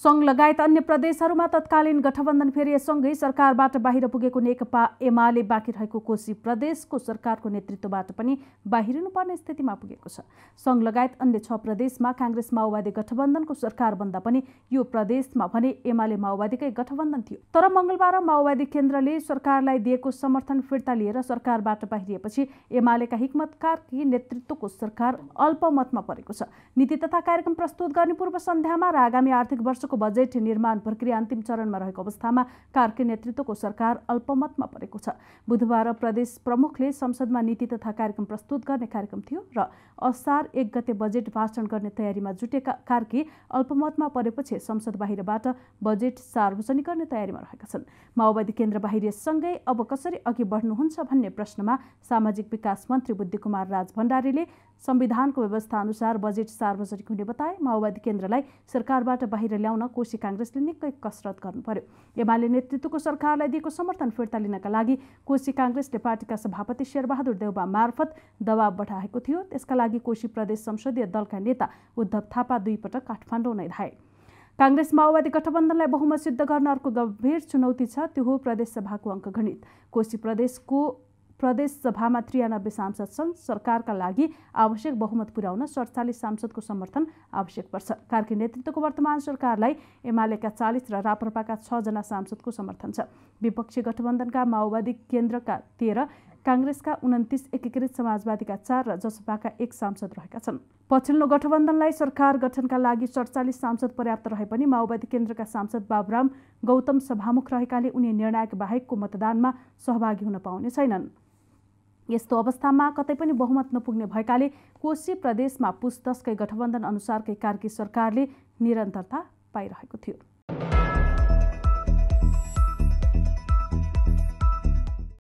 सङ्घ लगायत अन्य प्रदेशहरूमा तत्कालीन गठबन्धन फेरिएसँगै सरकारबाट बाहिर पुगेको नेकपा एमाले बाँकी रहेको कोशी प्रदेशको सरकारको नेतृत्वबाट पनि बाहिरिनुपर्ने स्थितिमा पुगेको छ सङ्घ लगायत अन्य छ प्रदेशमा काङ्ग्रेस माओवादी गठबन्धनको सरकार बन्दा पनि यो प्रदेशमा भने एमाले माओवादीकै गठबन्धन थियो तर मङ्गलबार माओवादी केन्द्रले सरकारलाई दिएको समर्थन फिर्ता लिएर सरकारबाट बाहिरिएपछि एमालेका हिक्मतकारकी नेतृत्वको सरकार अल्पमतमा परेको छ नीति तथा कार्यक्रम प्रस्तुत गर्ने पूर्व सन्ध्यामा र आगामी आर्थिक वर्ष राष्ट्रको बजेट निर्माण प्रक्रिया अन्तिम चरणमा रहेको अवस्थामा कार्की नेतृत्वको सरकार अल्पमतमा परेको छ बुधबार प्रदेश प्रमुखले संसदमा नीति तथा कार्यक्रम प्रस्तुत गर्ने कार्यक्रम थियो र असार एक गते बजेट भाषण गर्ने तयारीमा जुटेका कार्की अल्पमतमा परेपछि संसद बाहिरबाट बजेट सार्वजनिक गर्ने तयारीमा रहेका छन् माओवादी केन्द्र बाहिरसँगै अब कसरी अघि बढ्नुहुन्छ भन्ने प्रश्नमा सामाजिक विकास मन्त्री बुद्धिकुमार राज भण्डारीले संविधानको व्यवस्था अनुसार बजेट सार्वजनिक हुने बताए माओवादी केन्द्रलाई सरकारबाट बाहिर ल्याउनु ल्याउन कोशी काङ्ग्रेसले निकै कसरत गर्नु पर्यो एमाले नेतृत्वको सरकारलाई दिएको समर्थन फिर्ता लिनका लागि कोशी काङ्ग्रेसले पार्टीका सभापति शेरबहादुर देउबा मार्फत दबाव बढाएको थियो त्यसका लागि कोशी प्रदेश संसदीय दलका नेता उद्धव थापा दुईपटक काठमाडौँ नै धाए काङ्ग्रेस माओवादी गठबन्धनलाई बहुमत सिद्ध गर्न अर्को गम्भीर चुनौती छ त्यो हो प्रदेशसभाको अङ्कगणित कोशी प्रदेशको प्रदेश सभामा त्रियानब्बे छन् सरकारका लागि आवश्यक बहुमत पुर्याउन सडचालिस सांसदको समर्थन आवश्यक पर्छ कार्की नेतृत्वको वर्तमान सरकारलाई एमालेका चालिस र राप्रपाका छजना सांसदको समर्थन छ विपक्षी गठबन्धनका माओवादी केन्द्रका तेह्र काङ्ग्रेसका उन्तिस एकीकृत समाजवादीका चार र जसपाका एक सांसद रहेका छन् पछिल्लो गठबन्धनलाई सरकार गठनका लागि सडचालिस सांसद पर्याप्त रहे पनि माओवादी केन्द्रका सांसद बाबुराम गौतम सभामुख रहेकाले उनी निर्णायक बाहेकको मतदानमा सहभागी हुन पाउने छैनन् यस्तो अवस्थामा कतै पनि बहुमत नपुग्ने भएकाले कोशी प्रदेशमा पुस गठबन्धन अनुसारकै कार्की सरकारले निरन्तरता पाइरहेको थियो